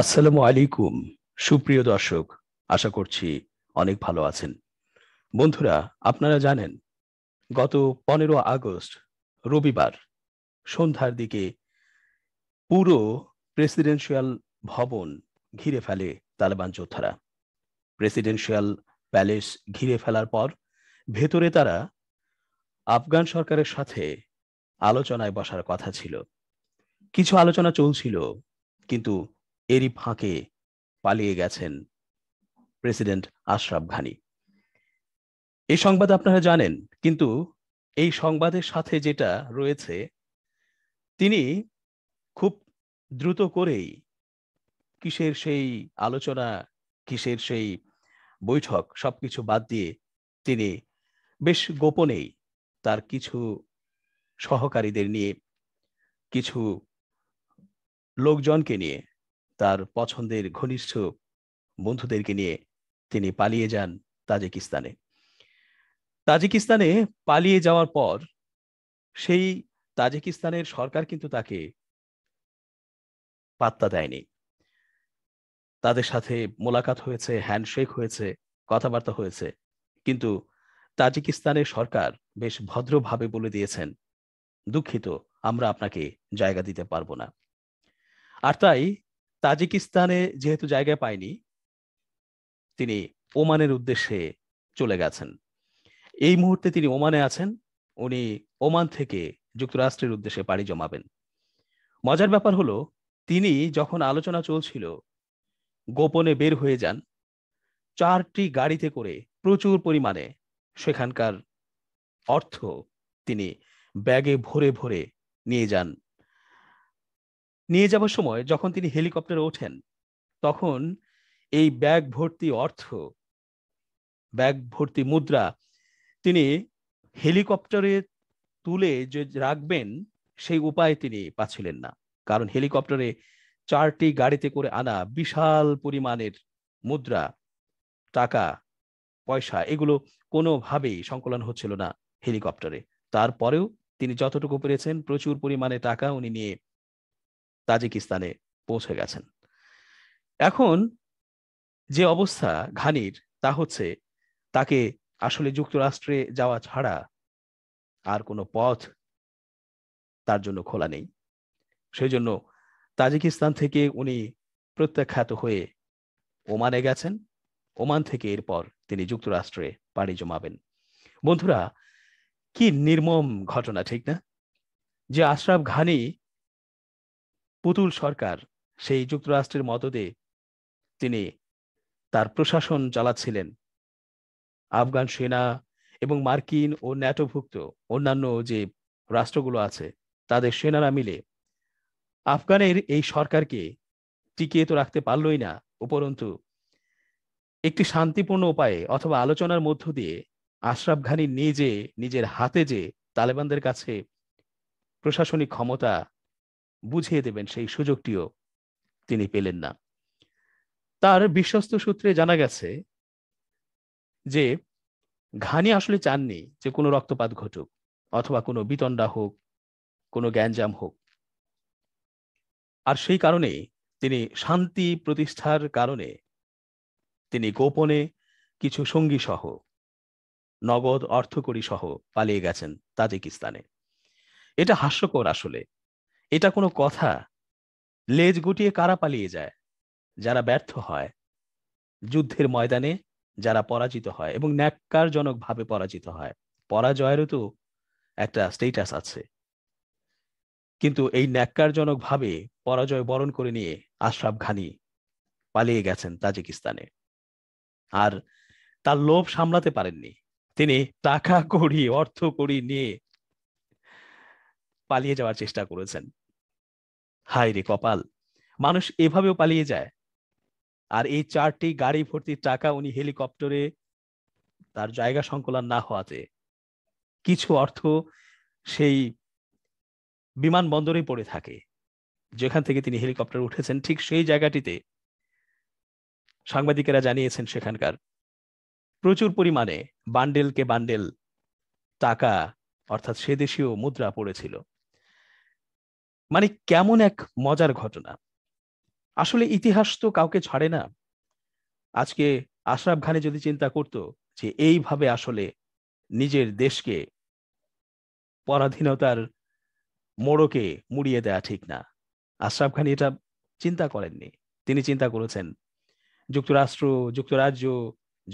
আসসালামু আলাইকুম সুপ্রিয় দর্শক আশা করছি অনেক ভালো আছেন বন্ধুরা আপনারা জানেন গত পনেরো আগস্ট রবিবার সন্ধ্যার দিকে পুরো প্রেসিডেন্সিয়াল ভবন ঘিরে ফেলে তালেবান যোদ্ধারা প্রেসিডেন্সিয়াল প্যালেস ঘিরে ফেলার পর ভেতরে তারা আফগান সরকারের সাথে আলোচনায় বসার কথা ছিল কিছু আলোচনা চলছিল কিন্তু এরই ফাঁকে পালিয়ে গেছেন প্রেসিডেন্ট আশরাফ ঘানি এই সংবাদ আপনারা জানেন কিন্তু এই সংবাদের সাথে যেটা রয়েছে তিনি খুব দ্রুত করেই কিসের সেই আলোচনা কিসের সেই বৈঠক সবকিছু বাদ দিয়ে তিনি বেশ গোপনেই তার কিছু সহকারীদের নিয়ে কিছু লোকজনকে নিয়ে তার পছন্দের ঘনিষ্ঠ বন্ধুদেরকে নিয়ে তিনি পালিয়ে যান তাজিকিস্তানে তাজিকিস্তানে পালিয়ে যাওয়ার পর সেই তাজিকিস্তানের সরকার কিন্তু তাকে পাত্তা দেয়নি তাদের সাথে মোলাকাত হয়েছে হ্যান্ডশেক হয়েছে কথাবার্তা হয়েছে কিন্তু তাজিকিস্তানের সরকার বেশ ভদ্রভাবে বলে দিয়েছেন দুঃখিত আমরা আপনাকে জায়গা দিতে পারবো না আর তাই তাজিকিস্তানে যেহেতু জায়গা পায়নি তিনি ওমানের উদ্দেশ্যে চলে গেছেন এই মুহূর্তে তিনি ওমানে আছেন উনি ওমান থেকে যুক্তরাষ্ট্রের উদ্দেশ্যে পাড়ি জমাবেন মজার ব্যাপার হলো তিনি যখন আলোচনা চলছিল গোপনে বের হয়ে যান চারটি গাড়িতে করে প্রচুর পরিমাণে সেখানকার অর্থ তিনি ব্যাগে ভরে ভরে নিয়ে যান নিয়ে যাবার সময় যখন তিনি হেলিকপ্টারে ওঠেন তখন এই ব্যাগ ভর্তি অর্থ ব্যাগ ভর্তি মুদ্রা তিনি হেলিকপ্টারে তুলে যে রাখবেন সেই উপায় তিনি পাচ্ছিলেন না কারণ হেলিকপ্টারে চারটি গাড়িতে করে আনা বিশাল পরিমাণের মুদ্রা টাকা পয়সা এগুলো কোনোভাবেই সংকলন হচ্ছিল না হেলিকপ্টারে তারপরেও তিনি যতটুকু পেরেছেন প্রচুর পরিমাণে টাকা উনি নিয়ে তাজিকিস্তানে পৌঁছে গেছেন এখন যে অবস্থা ঘানির তা হচ্ছে তাকে আসলে যুক্তরাষ্ট্রে যাওয়া ছাড়া আর কোনো পথ তার জন্য খোলা নেই সেই জন্য তাজিকিস্তান থেকে উনি প্রত্যাখ্যাত হয়ে ওমানে গেছেন ওমান থেকে এরপর তিনি যুক্তরাষ্ট্রে পাড়ি জমাবেন বন্ধুরা কি নির্মম ঘটনা ঠিক না যে আশরাফ ঘানি পুতুল সরকার সেই যুক্তরাষ্ট্রের মদদে তিনি তার প্রশাসন চালাচ্ছিলেন আফগান সেনা এবং মার্কিন ও ন্যাটোভুক্ত অন্যান্য যে রাষ্ট্রগুলো আছে তাদের সেনারা মিলে আফগানের এই সরকারকে টিকিয়ে তো রাখতে পারলই না উপরন্তু একটি শান্তিপূর্ণ উপায়ে অথবা আলোচনার মধ্য দিয়ে আশরাফ ঘানি নিজে নিজের হাতে যে তালেবানদের কাছে প্রশাসনিক ক্ষমতা বুঝিয়ে দেবেন সেই সুযোগটিও তিনি পেলেন না তার বিশ্বস্ত সূত্রে জানা গেছে যে ঘানি আসলে চাননি যে কোনো রক্তপাত ঘটুক অথবা কোনো বিতণ্ডা হোক কোনো গ্যাঞ্জাম হোক আর সেই কারণে তিনি শান্তি প্রতিষ্ঠার কারণে তিনি গোপনে কিছু সঙ্গী সহ নগদ অর্থকরী সহ পালিয়ে গেছেন তাজিকিস্তানে এটা হাস্যকর আসলে এটা কোনো কথা লেজ গুটিয়ে কারা পালিয়ে যায় যারা ব্যর্থ হয় যুদ্ধের ময়দানে যারা পরাজিত হয় এবং ন্যাক্কারজনকভাবে পরাজিত হয় পরাজয়েরও তো একটা স্টেটাস আছে কিন্তু এই ন্যাক্কারজনকভাবে পরাজয় বরণ করে নিয়ে আশরাফ ঘানি পালিয়ে গেছেন তাজিকিস্তানে আর তার লোভ সামলাতে পারেননি তিনি টাকা কড়ি অর্থ কড়ি নিয়ে পালিয়ে যাওয়ার চেষ্টা করেছেন হায় রে কপাল মানুষ এভাবেও পালিয়ে যায় আর এই চারটি গাড়ি ভর্তি টাকা উনি হেলিকপ্টারে তার জায়গা সংকলন না হওয়াতে কিছু অর্থ সেই বিমানবন্দরে পড়ে থাকে যেখান থেকে তিনি হেলিকপ্টার উঠেছেন ঠিক সেই জায়গাটিতে সাংবাদিকেরা জানিয়েছেন সেখানকার প্রচুর পরিমাণে বান্ডেলকে বান্ডেল টাকা অর্থাৎ সেদেশীয় মুদ্রা পড়েছিল মানে কেমন এক মজার ঘটনা আসলে ইতিহাস তো কাউকে ছাড়ে না আজকে আশরাফ খানে যদি চিন্তা করত যে এইভাবে আসলে নিজের দেশকে পরাধীনতার মোড়কে মুড়িয়ে দেয়া ঠিক না আশরাফ খান এটা চিন্তা করেননি তিনি চিন্তা করেছেন যুক্তরাষ্ট্র যুক্তরাজ্য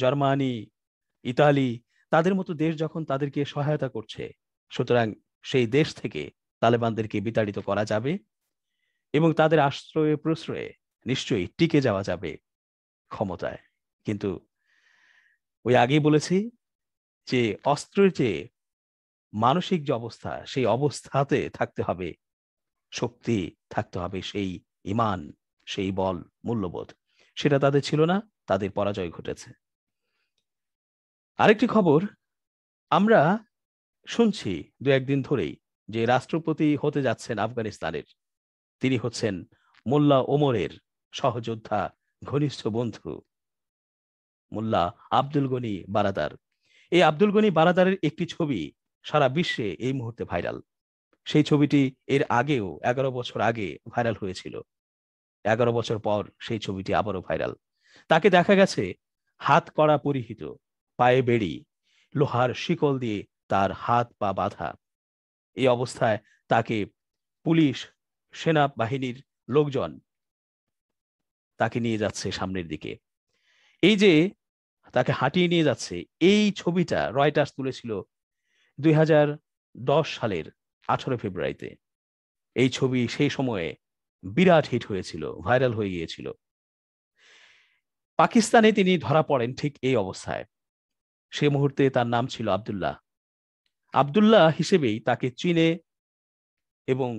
জার্মানি ইতালি তাদের মতো দেশ যখন তাদেরকে সহায়তা করছে সুতরাং সেই দেশ থেকে তালেবানদেরকে বিতাড়িত করা যাবে এবং তাদের আশ্রয়ে প্রশ্রয়ে নিশ্চয়ই টিকে যাওয়া যাবে ক্ষমতায় কিন্তু ওই আগেই বলেছি যে অস্ত্রের যে মানসিক যে অবস্থা সেই অবস্থাতে থাকতে হবে শক্তি থাকতে হবে সেই ইমান সেই বল মূল্যবোধ সেটা তাদের ছিল না তাদের পরাজয় ঘটেছে আরেকটি খবর আমরা শুনছি দু একদিন ধরেই যে রাষ্ট্রপতি হতে যাচ্ছেন আফগানিস্তানের তিনি হচ্ছেন মোল্লা ওমরের সহযোদ্ধা ঘনিষ্ঠ বন্ধু মোল্লা আব্দুল গনি বারাদার এই আব্দুল গনি বারাদারের একটি ছবি সারা বিশ্বে এই মুহূর্তে ভাইরাল সেই ছবিটি এর আগেও এগারো বছর আগে ভাইরাল হয়েছিল এগারো বছর পর সেই ছবিটি আবারও ভাইরাল তাকে দেখা গেছে হাত কড়া পরিহিত পায়ে বেড়ি লোহার শিকল দিয়ে তার হাত পা বাঁধা এই অবস্থায় তাকে পুলিশ সেনা বাহিনীর লোকজন তাকে নিয়ে যাচ্ছে সামনের দিকে এই যে তাকে হাঁটিয়ে নিয়ে যাচ্ছে এই ছবিটা রয়টার্স তুলেছিল দুই সালের আঠারো ফেব্রুয়ারিতে এই ছবি সেই সময়ে বিরাট হিট হয়েছিল ভাইরাল হয়ে গিয়েছিল পাকিস্তানে তিনি ধরা পড়েন ঠিক এই অবস্থায় সে মুহূর্তে তার নাম ছিল আবদুল্লাহ আবদুল্লাহ হিসেবেই তাকে চিনে এবং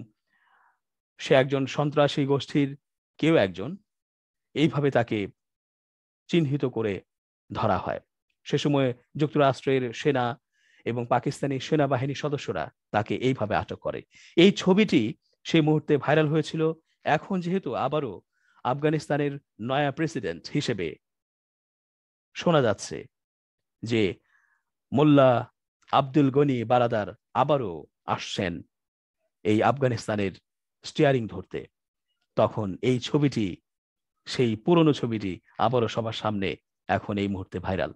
সে একজন সন্ত্রাসী গোষ্ঠীর কেউ একজন এইভাবে তাকে চিহ্নিত করে ধরা হয় সে সময় যুক্তরাষ্ট্রের সেনা এবং পাকিস্তানি সেনাবাহিনীর সদস্যরা তাকে এইভাবে আটক করে এই ছবিটি সেই মুহূর্তে ভাইরাল হয়েছিল এখন যেহেতু আবারও আফগানিস্তানের নয়া প্রেসিডেন্ট হিসেবে শোনা যাচ্ছে যে মোল্লা আব্দুল গনি বারাদার আবারও আসছেন এই আফগানিস্তানের স্টিয়ারিং ধরতে তখন এই ছবিটি সেই পুরনো ছবিটি আবারও সবার সামনে এখন এই মুহূর্তে ভাইরাল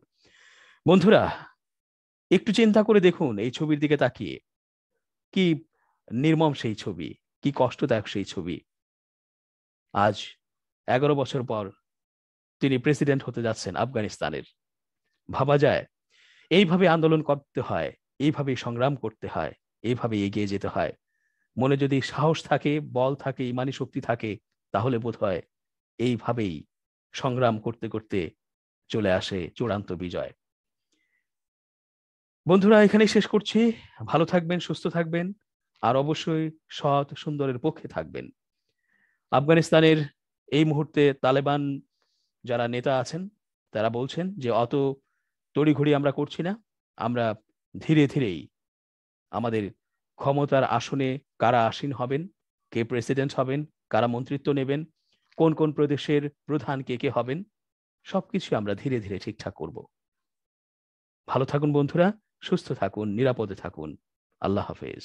বন্ধুরা একটু চিন্তা করে দেখুন এই ছবির দিকে তাকিয়ে কি নির্মম সেই ছবি কি কষ্টদায়ক সেই ছবি আজ এগারো বছর পর তিনি প্রেসিডেন্ট হতে যাচ্ছেন আফগানিস্তানের ভাবা যায় এইভাবে আন্দোলন করতে হয় এইভাবে সংগ্রাম করতে হয় এইভাবে এগিয়ে যেতে হয় মনে যদি সাহস থাকে বল থাকে ইমানি শক্তি থাকে তাহলে বোধ হয় এইভাবেই সংগ্রাম করতে করতে চলে আসে চূড়ান্ত বিজয় বন্ধুরা এখানে শেষ করছি ভালো থাকবেন সুস্থ থাকবেন আর অবশ্যই সৎ সুন্দরের পক্ষে থাকবেন আফগানিস্তানের এই মুহূর্তে তালেবান যারা নেতা আছেন তারা বলছেন যে অত তড়িঘড়ি আমরা করছি না আমরা ধীরে ধীরেই আমাদের ক্ষমতার আসনে কারা আসীন হবেন কে প্রেসিডেন্ট হবেন কারা মন্ত্রিত্ব নেবেন কোন কোন প্রদেশের প্রধান কে কে হবেন সবকিছু আমরা ধীরে ধীরে ঠিকঠাক করব ভালো থাকুন বন্ধুরা সুস্থ থাকুন নিরাপদে থাকুন আল্লাহ হাফেজ